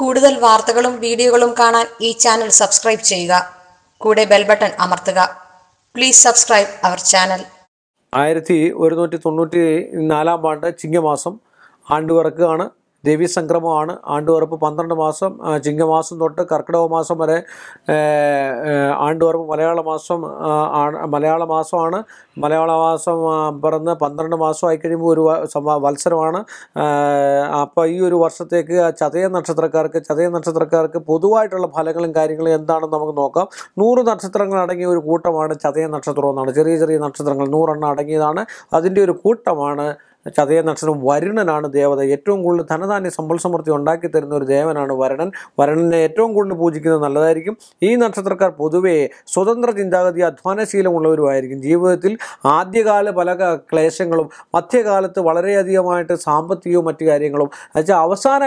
കൂടുതൽ വാർത്തകളും വീഡിയോകളും കാണാൻ ഈ ചാനൽ സബ്സ്ക്രൈബ് ചെയ്യുക കൂടെ ബെൽ ബട്ടൺ അമർത്തുക പ്ലീസ് സബ്സ്ക്രൈബ് അവർ ചാനൽ ആയിരത്തി ഒരുന്നൂറ്റി തൊണ്ണൂറ്റി നാലാം പാണ്ട് ചിങ്ങമാസം ആണ്ടുപിറക്കുകയാണ് ദേവി സംക്രമമാണ് ആണ്ടുവറപ്പ് പന്ത്രണ്ട് മാസം ചിങ്ങമാസം തൊട്ട് കർക്കിടക മാസം വരെ ആണ്ടുവറപ്പ് മലയാള മാസം മലയാള മാസമാണ് മലയാള മാസം പറഞ്ഞ് പന്ത്രണ്ട് മാസമായി കഴിയുമ്പോൾ ഒരു വത്സരമാണ് അപ്പോൾ ഈ ഒരു വർഷത്തേക്ക് ചതയ നക്ഷത്രക്കാർക്ക് ചതയ നക്ഷത്രക്കാർക്ക് പൊതുവായിട്ടുള്ള ഫലങ്ങളും കാര്യങ്ങളും എന്താണെന്ന് നമുക്ക് നോക്കാം നൂറ് നക്ഷത്രങ്ങൾ അടങ്ങിയ ഒരു കൂട്ടമാണ് ചതയ നക്ഷത്രം എന്നാണ് ചെറിയ ചെറിയ നക്ഷത്രങ്ങൾ നൂറെണ്ണം അടങ്ങിയതാണ് അതിൻ്റെ ഒരു കൂട്ടമാണ് ചതയ നക്ഷത്രം വരുണനാണ് ദേവത ഏറ്റവും കൂടുതൽ ധനധാന്യ സമ്പൽ സമൃദ്ധി ഉണ്ടാക്കി തരുന്ന ഒരു ദേവനാണ് വരണൻ വരണനെ ഏറ്റവും കൂടുതൽ പൂജിക്കുന്നത് നല്ലതായിരിക്കും ഈ നക്ഷത്രക്കാർ പൊതുവേ സ്വതന്ത്ര ചിന്താഗതി അധ്വാനശീലമുള്ളവരുമായിരിക്കും ജീവിതത്തിൽ ആദ്യകാല പല ക്ലേശങ്ങളും മധ്യകാലത്ത് വളരെയധികമായിട്ട് സാമ്പത്തികവും മറ്റു കാര്യങ്ങളും എന്നുവെച്ചാൽ അവസാന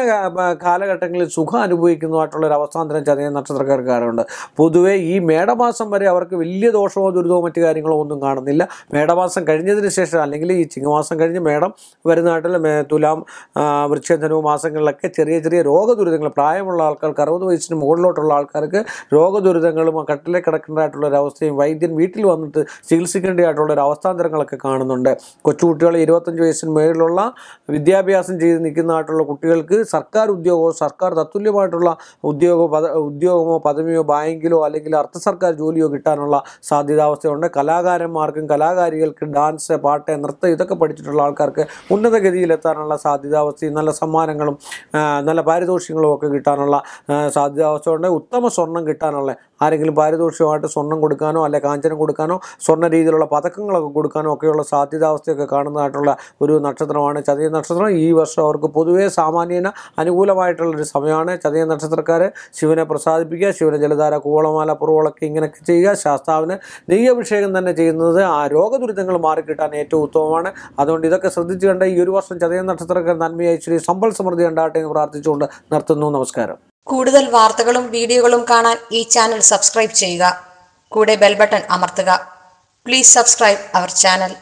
കാലഘട്ടങ്ങളിൽ സുഖം അനുഭവിക്കുന്നതായിട്ടുള്ള ഒരു അവസാനം ചതയ നക്ഷത്രക്കാർക്കാരുണ്ട് പൊതുവേ ഈ മേടമാസം വരെ അവർക്ക് വലിയ ദോഷമോ ദുരിതമോ മറ്റു കാര്യങ്ങളോ ഒന്നും കാണുന്നില്ല മേടമാസം കഴിഞ്ഞതിന് ശേഷം അല്ലെങ്കിൽ ഈ ചിങ്ങമാസം കഴിഞ്ഞ് മേടം തുലാം വരുന്ന നാട്ടിൽ തുലാം വൃക്ഷധനവും മാസങ്ങളിലൊക്കെ ചെറിയ ചെറിയ രോഗദുരിതങ്ങൾ പ്രായമുള്ള ആൾക്കാർക്ക് അറുപത് വയസ്സിന് മുകളിലോട്ടുള്ള ആൾക്കാർക്ക് രോഗദുരിതങ്ങളും കട്ടിലെ കിടക്കേണ്ടതായിട്ടുള്ള ഒരവസ്ഥയും വൈദ്യൻ വീട്ടിൽ വന്നിട്ട് ചികിത്സിക്കേണ്ടതായിട്ടുള്ള ഒരു അവസ്ഥാന്തരങ്ങളൊക്കെ കാണുന്നുണ്ട് കൊച്ചുകുട്ടികൾ ഇരുപത്തഞ്ച് വയസ്സിന് മേളിലുള്ള വിദ്യാഭ്യാസം ചെയ്ത് നിൽക്കുന്നതായിട്ടുള്ള കുട്ടികൾക്ക് സർക്കാർ ഉദ്യോഗമോ സർക്കാർ തത്തുല്യമായിട്ടുള്ള ഉദ്യോഗമോ ഉദ്യോഗമോ പദവിയോ ബാങ്കിലോ അല്ലെങ്കിൽ അർദ്ധ സർക്കാർ ജോലിയോ കിട്ടാനുള്ള സാധ്യതാവസ്ഥയുണ്ട് കലാകാരന്മാർക്കും കലാകാരികൾക്കും ഡാൻസ് പാട്ട് നൃത്തം ഇതൊക്കെ പഠിച്ചിട്ടുള്ള ആൾക്കാർക്ക് അവർക്ക് ഉന്നതഗതിയിലെത്താനുള്ള സാധ്യതാവസ്ഥയും നല്ല സമ്മാനങ്ങളും നല്ല പാരിതോഷികങ്ങളും ഒക്കെ കിട്ടാനുള്ള സാധ്യതാവസ്ഥ ഉണ്ട് ഉത്തമ സ്വർണം കിട്ടാനുള്ള ആരെങ്കിലും പാരിതോഷികമായിട്ട് സ്വർണം കൊടുക്കാനോ അല്ലെ കാഞ്ചനം കൊടുക്കാനോ സ്വർണ്ണ രീതിയിലുള്ള പതക്കങ്ങളൊക്കെ കൊടുക്കാനോ ഒക്കെയുള്ള സാധ്യതാവസ്ഥയൊക്കെ കാണുന്നതായിട്ടുള്ള ഒരു നക്ഷത്രമാണ് ചതയ നക്ഷത്രം ഈ വർഷം അവർക്ക് പൊതുവേ സാമാന്യേന അനുകൂലമായിട്ടുള്ളൊരു സമയമാണ് ചതയ നക്ഷത്രക്കാർ ശിവനെ പ്രസാദിപ്പിക്കുക ശിവനെ ജലധാര കൂവളമാല പുറവളൊക്കെ ഇങ്ങനെയൊക്കെ ചെയ്യുക ശാസ്താവിന് നെയ്യഭിഷേകം തന്നെ ചെയ്യുന്നത് ആ രോഗദുരിതങ്ങൾ മാറിക്കിട്ടാൻ ഏറ്റവും ഉത്തമമാണ് അതുകൊണ്ട് ഇതൊക്കെ ശ്രദ്ധിക്കുക ശ്രദ്ധിച്ചു കണ്ട ഈ ഒരു വർഷം ചതയ നക്ഷത്രക്കാർ നന്മയായി ശ്രീ സമ്പൽ സമൃദ്ധി ഉണ്ടാകട്ടെ എന്ന് പ്രാർത്ഥിച്ചുകൊണ്ട് നിർത്തുന്നു നമസ്കാരം കൂടുതൽ വാർത്തകളും വീഡിയോകളും കാണാൻ ഈ ചാനൽ സബ്സ്ക്രൈബ് ചെയ്യുക കൂടെ ബെൽബട്ടൺ അമർത്തുക പ്ലീസ് സബ്സ്ക്രൈബ് അവർ ചാനൽ